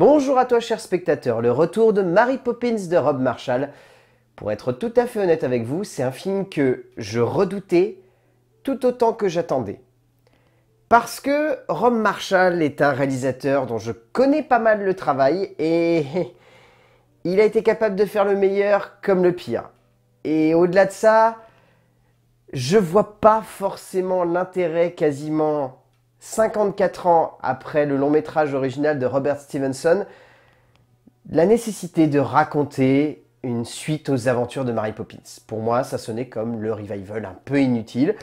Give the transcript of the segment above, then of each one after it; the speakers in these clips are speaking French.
Bonjour à toi cher spectateur, le retour de Mary Poppins de Rob Marshall. Pour être tout à fait honnête avec vous, c'est un film que je redoutais tout autant que j'attendais. Parce que Rob Marshall est un réalisateur dont je connais pas mal le travail et il a été capable de faire le meilleur comme le pire. Et au-delà de ça, je vois pas forcément l'intérêt quasiment 54 ans après le long métrage original de Robert Stevenson, la nécessité de raconter une suite aux aventures de Mary Poppins. Pour moi, ça sonnait comme le revival un peu inutile.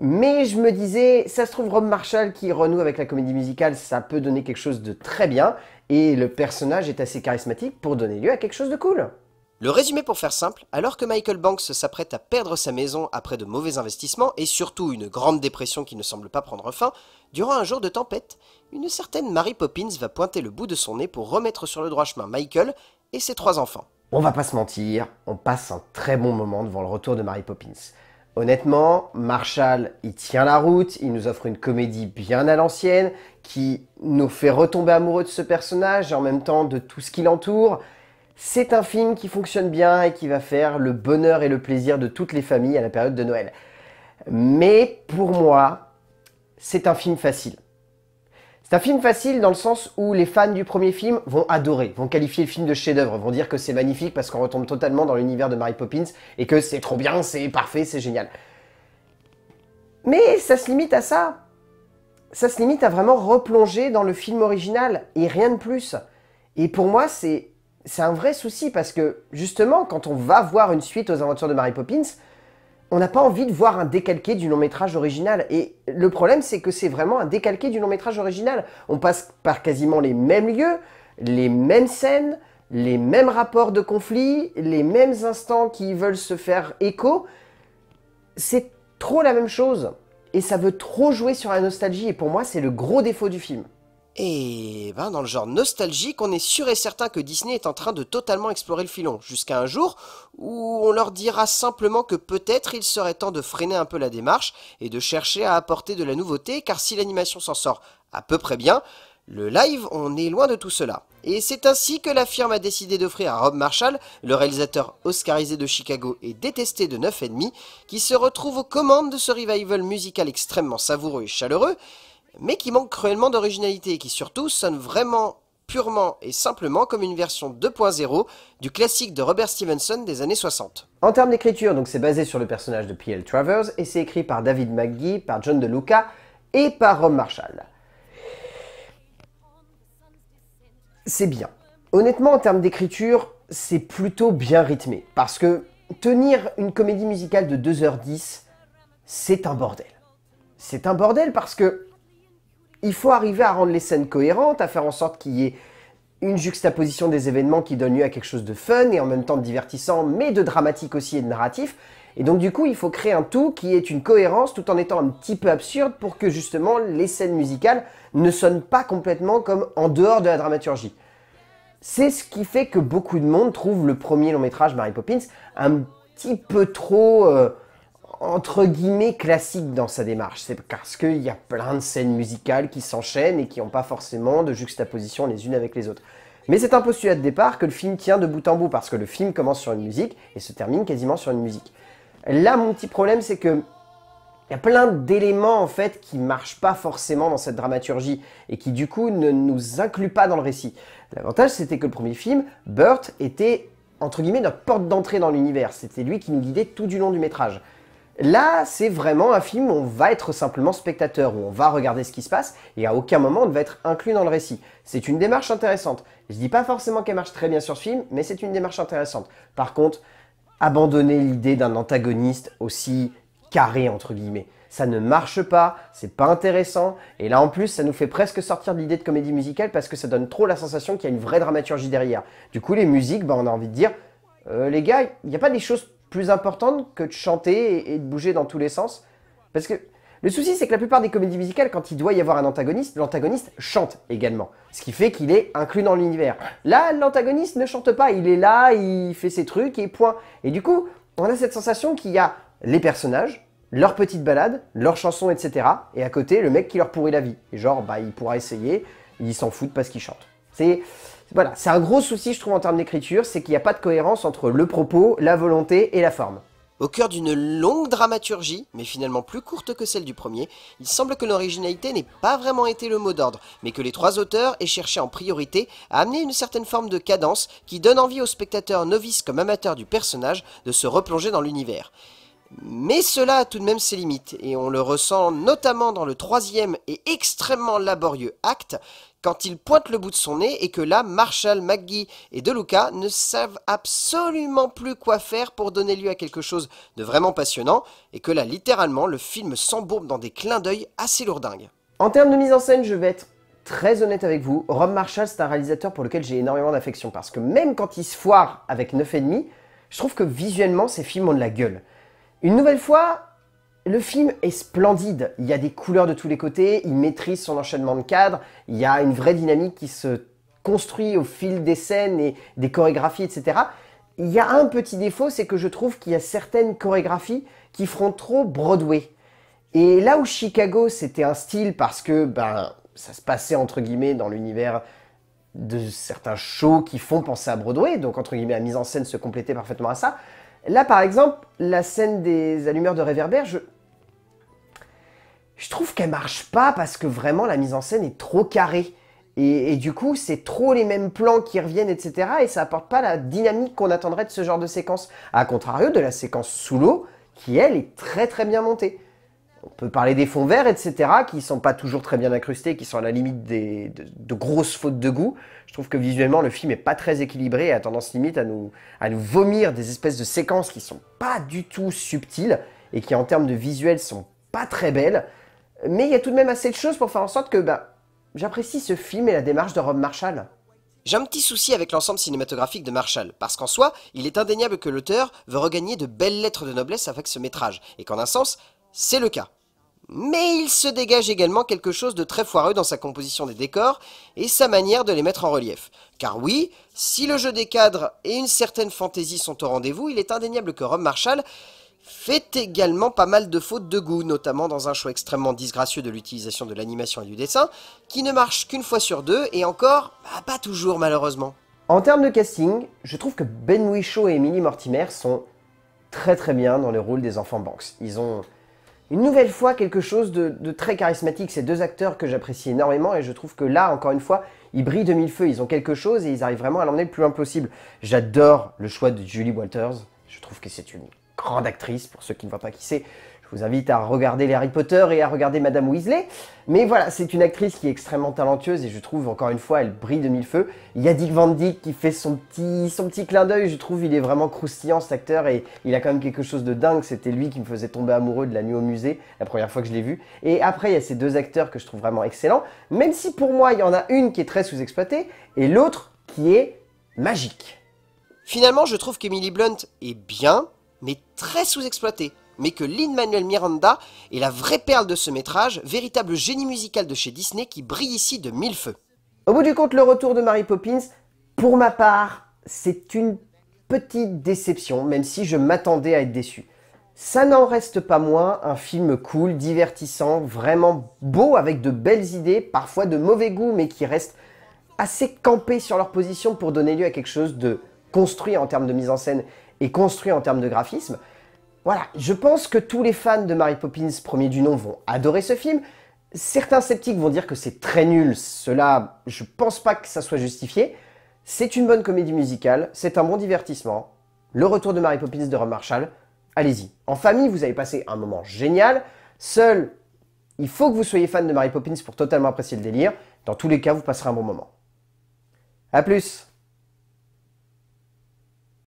Mais je me disais, ça se trouve Rob Marshall qui renoue avec la comédie musicale, ça peut donner quelque chose de très bien, et le personnage est assez charismatique pour donner lieu à quelque chose de cool. Le résumé pour faire simple, alors que Michael Banks s'apprête à perdre sa maison après de mauvais investissements et surtout une grande dépression qui ne semble pas prendre fin, durant un jour de tempête, une certaine Mary Poppins va pointer le bout de son nez pour remettre sur le droit chemin Michael et ses trois enfants. On va pas se mentir, on passe un très bon moment devant le retour de Mary Poppins. Honnêtement, Marshall, il tient la route, il nous offre une comédie bien à l'ancienne, qui nous fait retomber amoureux de ce personnage et en même temps de tout ce qui l'entoure. C'est un film qui fonctionne bien et qui va faire le bonheur et le plaisir de toutes les familles à la période de Noël. Mais pour moi, c'est un film facile. C'est un film facile dans le sens où les fans du premier film vont adorer, vont qualifier le film de chef-d'œuvre, vont dire que c'est magnifique parce qu'on retombe totalement dans l'univers de Mary Poppins et que c'est trop bien, c'est parfait, c'est génial. Mais ça se limite à ça. Ça se limite à vraiment replonger dans le film original et rien de plus. Et pour moi, c'est c'est un vrai souci parce que justement, quand on va voir une suite aux aventures de Mary Poppins, on n'a pas envie de voir un décalqué du long métrage original. Et le problème, c'est que c'est vraiment un décalqué du long métrage original. On passe par quasiment les mêmes lieux, les mêmes scènes, les mêmes rapports de conflit, les mêmes instants qui veulent se faire écho. C'est trop la même chose. Et ça veut trop jouer sur la nostalgie. Et pour moi, c'est le gros défaut du film. Et eh ben dans le genre nostalgique, on est sûr et certain que Disney est en train de totalement explorer le filon, jusqu'à un jour où on leur dira simplement que peut-être il serait temps de freiner un peu la démarche et de chercher à apporter de la nouveauté, car si l'animation s'en sort à peu près bien, le live, on est loin de tout cela. Et c'est ainsi que la firme a décidé d'offrir à Rob Marshall, le réalisateur oscarisé de Chicago et détesté de demi, qui se retrouve aux commandes de ce revival musical extrêmement savoureux et chaleureux, mais qui manque cruellement d'originalité et qui surtout sonne vraiment purement et simplement comme une version 2.0 du classique de Robert Stevenson des années 60. En termes d'écriture, donc c'est basé sur le personnage de P.L. Travers et c'est écrit par David McGee, par John Luca et par Rob Marshall. C'est bien. Honnêtement, en termes d'écriture, c'est plutôt bien rythmé parce que tenir une comédie musicale de 2h10, c'est un bordel. C'est un bordel parce que il faut arriver à rendre les scènes cohérentes, à faire en sorte qu'il y ait une juxtaposition des événements qui donne lieu à quelque chose de fun et en même temps de divertissant, mais de dramatique aussi et de narratif. Et donc du coup, il faut créer un tout qui est une cohérence tout en étant un petit peu absurde pour que justement les scènes musicales ne sonnent pas complètement comme en dehors de la dramaturgie. C'est ce qui fait que beaucoup de monde trouve le premier long métrage Mary Poppins un petit peu trop... Euh, entre guillemets classique dans sa démarche. C'est parce qu'il y a plein de scènes musicales qui s'enchaînent et qui n'ont pas forcément de juxtaposition les unes avec les autres. Mais c'est un postulat de départ que le film tient de bout en bout parce que le film commence sur une musique et se termine quasiment sur une musique. Là, mon petit problème, c'est que il y a plein d'éléments en fait qui marchent pas forcément dans cette dramaturgie et qui du coup ne nous incluent pas dans le récit. L'avantage, c'était que le premier film, Burt était entre guillemets notre porte d'entrée dans l'univers. C'était lui qui nous guidait tout du long du métrage. Là, c'est vraiment un film où on va être simplement spectateur, où on va regarder ce qui se passe, et à aucun moment on ne va être inclus dans le récit. C'est une démarche intéressante. Je ne dis pas forcément qu'elle marche très bien sur ce film, mais c'est une démarche intéressante. Par contre, abandonner l'idée d'un antagoniste aussi carré, entre guillemets. Ça ne marche pas, c'est pas intéressant, et là en plus, ça nous fait presque sortir de l'idée de comédie musicale parce que ça donne trop la sensation qu'il y a une vraie dramaturgie derrière. Du coup, les musiques, bah, on a envie de dire, euh, les gars, il n'y a pas des choses plus importante que de chanter et de bouger dans tous les sens. Parce que le souci, c'est que la plupart des comédies musicales, quand il doit y avoir un antagoniste, l'antagoniste chante également. Ce qui fait qu'il est inclus dans l'univers. Là, l'antagoniste ne chante pas. Il est là, il fait ses trucs et point. Et du coup, on a cette sensation qu'il y a les personnages, leurs petites balades, leurs chansons, etc. Et à côté, le mec qui leur pourrit la vie. Et genre, bah, il pourra essayer, il s'en fout parce qu'il chante. C'est voilà, c'est un gros souci, je trouve, en termes d'écriture, c'est qu'il n'y a pas de cohérence entre le propos, la volonté et la forme. Au cœur d'une longue dramaturgie, mais finalement plus courte que celle du premier, il semble que l'originalité n'ait pas vraiment été le mot d'ordre, mais que les trois auteurs aient cherché en priorité à amener une certaine forme de cadence qui donne envie aux spectateurs novices comme amateurs du personnage de se replonger dans l'univers. Mais cela a tout de même ses limites, et on le ressent notamment dans le troisième et extrêmement laborieux acte, quand il pointe le bout de son nez et que là, Marshall, McGee et DeLuca ne savent absolument plus quoi faire pour donner lieu à quelque chose de vraiment passionnant, et que là, littéralement, le film s'embourbe dans des clins d'œil assez lourdingues. En termes de mise en scène, je vais être très honnête avec vous, Rob Marshall, c'est un réalisateur pour lequel j'ai énormément d'affection, parce que même quand il se foire avec 9,5, je trouve que visuellement, ces films ont de la gueule. Une nouvelle fois, le film est splendide, il y a des couleurs de tous les côtés, il maîtrise son enchaînement de cadres, il y a une vraie dynamique qui se construit au fil des scènes et des chorégraphies, etc. Il y a un petit défaut, c'est que je trouve qu'il y a certaines chorégraphies qui feront trop Broadway. Et là où Chicago, c'était un style parce que ben, ça se passait entre guillemets dans l'univers de certains shows qui font penser à Broadway, donc entre guillemets la mise en scène se complétait parfaitement à ça, Là, par exemple, la scène des allumeurs de réverbères, je, je trouve qu'elle marche pas parce que vraiment la mise en scène est trop carrée. Et, du coup, c'est trop les mêmes plans qui reviennent, etc. Et ça n'apporte pas la dynamique qu'on attendrait de ce genre de séquence. A contrario de la séquence sous l'eau, qui elle est très très bien montée. On peut parler des fonds verts, etc., qui sont pas toujours très bien incrustés, qui sont à la limite de, grosses fautes de goût. Je trouve que visuellement, le film est pas très équilibré et a tendance limite à nous, vomir des espèces de séquences qui sont pas du tout subtiles et qui, en termes de visuel, sont pas très belles. Mais il y a tout de même assez de choses pour faire en sorte que bah, j'apprécie ce film et la démarche de Rob Marshall. J'ai un petit souci avec l'ensemble cinématographique de Marshall, parce qu'en soi, il est indéniable que l'auteur veut regagner de belles lettres de noblesse avec ce métrage, et qu'en un sens, c'est le cas. Mais il se dégage également quelque chose de très foireux dans sa composition des décors et sa manière de les mettre en relief. Car oui, si le jeu des cadres et une certaine fantaisie sont au rendez-vous, il est indéniable que Rob Marshall fait également pas mal de fautes de goût, notamment dans un choix extrêmement disgracieux de l'utilisation de l'animation et du dessin, qui ne marche qu'une fois sur deux, et encore, bah, pas toujours malheureusement. En termes de casting, je trouve que Ben Wishaw et Emily Mortimer sont très très bien dans le rôle des enfants Banks. Ils ont une nouvelle fois quelque chose de, très charismatique, ces deux acteurs que j'apprécie énormément et je trouve que là, encore une fois, ils brillent de mille feux, ils ont quelque chose et ils arrivent vraiment à l'emmener le plus loin possible. J'adore le choix de Julie Walters, je trouve que c'est une grande actrice, pour ceux qui ne voient pas qui c'est. Je vous invite à regarder les Harry Potter et à regarder Madame Weasley. Mais voilà, c'est une actrice qui est extrêmement talentueuse et je trouve, encore une fois, elle brille de mille feux. Il y a Dick Van Dyck qui fait son petit, son petit clin d'œil, je trouve, il est vraiment croustillant cet acteur et il a quand même quelque chose de dingue. C'était lui qui me faisait tomber amoureux de la nuit au musée, la première fois que je l'ai vu. Et après, il y a ces deux acteurs que je trouve vraiment excellents, même si pour moi, il y en a une qui est très sous-exploitée et l'autre qui est magique. Finalement, je trouve qu'Emily Blunt est bien, mais très sous-exploité, mais que Lin-Manuel Miranda est la vraie perle de ce métrage, véritable génie musical de chez Disney qui brille ici de mille feux. Au bout du compte, le retour de Mary Poppins, pour ma part, c'est une petite déception, même si je m'attendais à être déçu. Ça n'en reste pas moins un film cool, divertissant, vraiment beau, avec de belles idées, parfois de mauvais goût, mais qui restent assez campé sur leur position pour donner lieu à quelque chose de construit en termes de mise en scène et construit en termes de graphisme. Voilà, je pense que tous les fans de Mary Poppins premier du nom vont adorer ce film. Certains sceptiques vont dire que c'est très nul, cela, je pense pas que ça soit justifié. C'est une bonne comédie musicale, c'est un bon divertissement. Le retour de Mary Poppins de Rob Marshall, allez-y. En famille, vous avez passé un moment génial. Seul, il faut que vous soyez fan de Mary Poppins pour totalement apprécier le délire. Dans tous les cas, vous passerez un bon moment. A plus